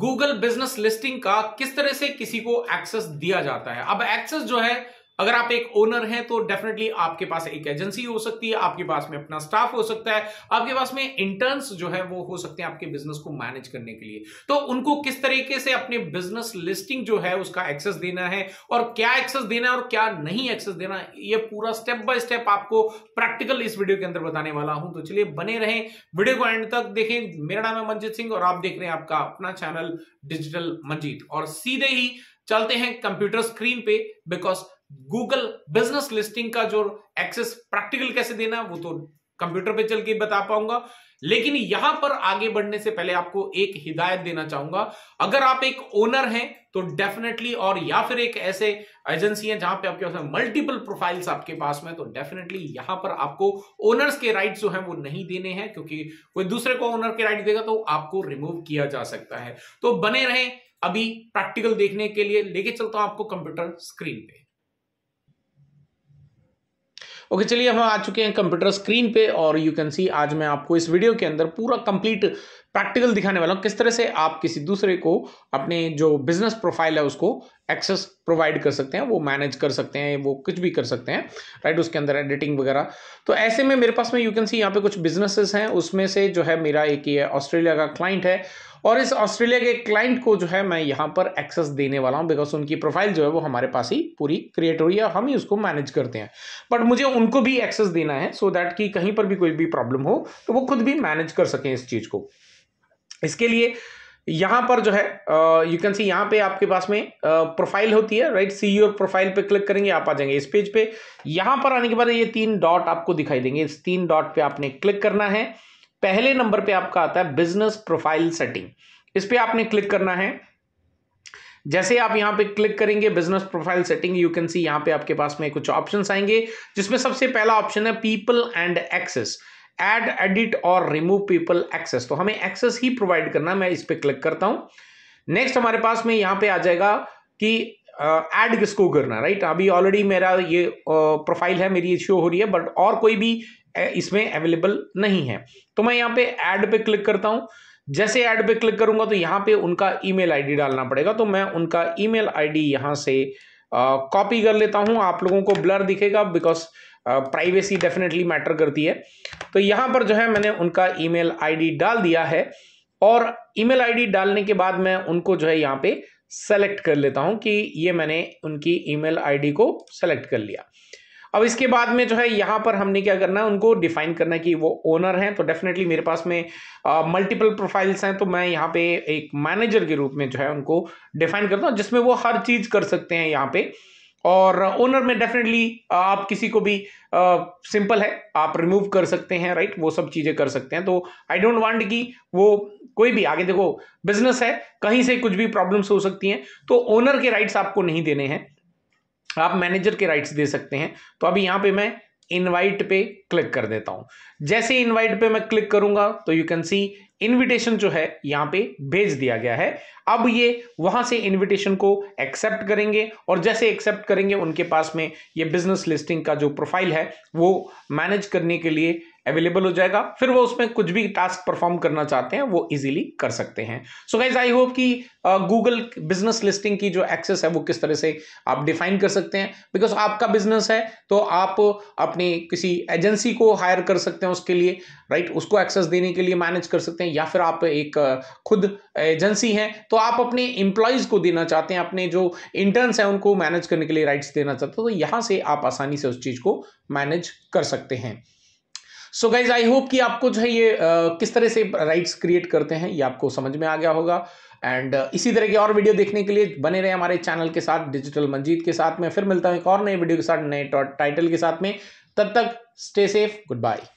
Google business listing का किस तरह से किसी को एक्सेस दिया जाता है अब एक्सेस जो है अगर आप एक ओनर हैं तो डेफिनेटली आपके पास एक एजेंसी हो सकती है आपके पास में अपना स्टाफ हो सकता है आपके पास में इंटर्न्स जो है वो हो सकते हैं आपके बिजनेस को मैनेज करने के लिए तो उनको किस तरीके से अपने बिजनेस लिस्टिंग जो है उसका एक्सेस देना है और क्या एक्सेस देना है और क्या नहीं एक्सेस देना ये पूरा स्टेप बाय स्टेप आपको प्रैक्टिकल इस वीडियो के अंदर बताने वाला हूं तो चलिए बने रहे वीडियो को एंड तक देखें मेरा नाम है मंजीत सिंह और आप देख रहे हैं आपका अपना चैनल डिजिटल मंजीत और सीधे ही चलते हैं कंप्यूटर स्क्रीन पे बिकॉज गूगल बिजनेस लिस्टिंग का जो एक्सेस प्रैक्टिकल कैसे देना वो तो कंप्यूटर पे चल के बता पाऊंगा लेकिन यहां पर आगे बढ़ने से पहले आपको एक हिदायत देना चाहूंगा अगर आप एक ओनर हैं तो डेफिनेटली और या फिर एक ऐसे एजेंसी है जहां पे आपके पास मल्टीपल प्रोफाइल्स आपके पास में तो डेफिनेटली यहां पर आपको ओनर्स के राइट जो है वो नहीं देने हैं क्योंकि कोई दूसरे को ओनर के राइट देगा तो आपको रिमूव किया जा सकता है तो बने रहें अभी प्रैक्टिकल देखने के लिए लेके चलता हूं आपको कंप्यूटर स्क्रीन पे ओके चलिए हम आ चुके हैं कंप्यूटर स्क्रीन पे और यू कैन सी आज मैं आपको इस वीडियो के अंदर पूरा कंप्लीट प्रैक्टिकल दिखाने वाला हूँ किस तरह से आप किसी दूसरे को अपने जो बिजनेस प्रोफाइल है उसको एक्सेस प्रोवाइड कर सकते हैं वो मैनेज कर सकते हैं वो कुछ भी कर सकते हैं राइट उसके अंदर एडिटिंग वगैरह तो ऐसे में मेरे पास में यू कैन सी यहाँ पे कुछ बिजनेसेस हैं उसमें से जो है मेरा एक ये ऑस्ट्रेलिया का क्लाइंट है और इस ऑस्ट्रेलिया के क्लाइंट को जो है मैं यहाँ पर एक्सेस देने वाला हूँ बिकॉज उनकी प्रोफाइल जो है वो हमारे पास ही पूरी क्रिएट हुई है हम ही उसको मैनेज करते हैं बट मुझे उनको भी एक्सेस देना है सो so दैट कि कहीं पर भी कोई भी प्रॉब्लम हो तो वो खुद भी मैनेज कर सकें इस चीज़ को इसके लिए यहां पर जो है यू कैन सी यहां पे आपके पास में प्रोफाइल होती है राइट सी योर प्रोफाइल पे क्लिक करेंगे आप आ जाएंगे इस पेज पे यहां पर आने के बाद ये तीन डॉट आपको दिखाई देंगे इस तीन डॉट पे आपने क्लिक करना है पहले नंबर पे आपका आता है बिजनेस प्रोफाइल सेटिंग इस पर आपने क्लिक करना है जैसे आप यहां पे क्लिक करेंगे business profile setting you can see यहाँ पे आपके पास में कुछ ऑप्शंस आएंगे जिसमें सबसे पहला ऑप्शन है people and access add edit और रिमूव पीपल एक्सेस तो हमें एक्सेस ही प्रोवाइड करना मैं इस पर क्लिक करता हूं नेक्स्ट हमारे पास में यहां पे आ जाएगा कि एड uh, किसको करना राइट अभी ऑलरेडी मेरा ये प्रोफाइल uh, है मेरी शो हो रही है बट और कोई भी इसमें अवेलेबल नहीं है तो मैं यहां पे एड पे क्लिक करता हूं जैसे ऐड पे क्लिक करूंगा तो यहां पे उनका ईमेल आईडी डालना पड़ेगा तो मैं उनका ईमेल आईडी यहां से कॉपी कर लेता हूँ आप लोगों को ब्लर दिखेगा बिकॉज प्राइवेसी डेफिनेटली मैटर करती है तो यहाँ पर जो है मैंने उनका ईमेल आईडी डाल दिया है और ईमेल आईडी डालने के बाद मैं उनको जो है यहाँ पे सेलेक्ट कर लेता हूँ कि ये मैंने उनकी ईमेल आईडी को सेलेक्ट कर लिया अब इसके बाद में जो है यहाँ पर हमने क्या करना है उनको डिफाइन करना है कि वो ओनर हैं तो डेफिनेटली मेरे पास में मल्टीपल प्रोफाइल्स हैं तो मैं यहाँ पे एक मैनेजर के रूप में जो है उनको डिफाइन करता हूँ जिसमें वो हर चीज़ कर सकते हैं यहाँ पे और ओनर में डेफिनेटली आप किसी को भी सिंपल है आप रिमूव कर सकते हैं राइट वो सब चीज़ें कर सकते हैं तो आई डोंट वांट कि वो कोई भी आगे देखो बिजनेस है कहीं से कुछ भी प्रॉब्लम्स हो सकती हैं तो ओनर के राइट्स आपको नहीं देने हैं आप मैनेजर के राइट्स दे सकते हैं तो अभी यहाँ पे मैं इनवाइट पे क्लिक कर देता हूँ जैसे इनवाइट पे मैं क्लिक करूंगा तो यू कैन सी इनविटेशन जो है यहाँ पे भेज दिया गया है अब ये वहां से इनविटेशन को एक्सेप्ट करेंगे और जैसे एक्सेप्ट करेंगे उनके पास में ये बिजनेस लिस्टिंग का जो प्रोफाइल है वो मैनेज करने के लिए अवेलेबल हो जाएगा फिर वो उसमें कुछ भी टास्क परफॉर्म करना चाहते हैं वो इजीली कर सकते हैं सो गाइज आई होप कि गूगल बिजनेस लिस्टिंग की जो एक्सेस है वो किस तरह से आप डिफाइन कर सकते हैं बिकॉज आपका बिजनेस है तो आप अपनी किसी एजेंसी को हायर कर सकते हैं उसके लिए राइट उसको एक्सेस देने के लिए मैनेज कर सकते हैं या फिर आप एक uh, खुद एजेंसी हैं तो आप अपने इंप्लॉयज को देना चाहते हैं अपने जो इंटर्न्स हैं उनको मैनेज करने के लिए राइट्स देना चाहते हैं तो यहाँ से आप आसानी से उस चीज़ को मैनेज कर सकते हैं सो गाइज आई होप कि आपको जो है ये uh, किस तरह से राइट्स क्रिएट करते हैं ये आपको समझ में आ गया होगा एंड uh, इसी तरह की और वीडियो देखने के लिए बने रहे हमारे चैनल के साथ डिजिटल मंजीत के साथ में फिर मिलता हूँ एक और नए वीडियो के साथ नए टाइटल के साथ में तब तक स्टे सेफ गुड बाय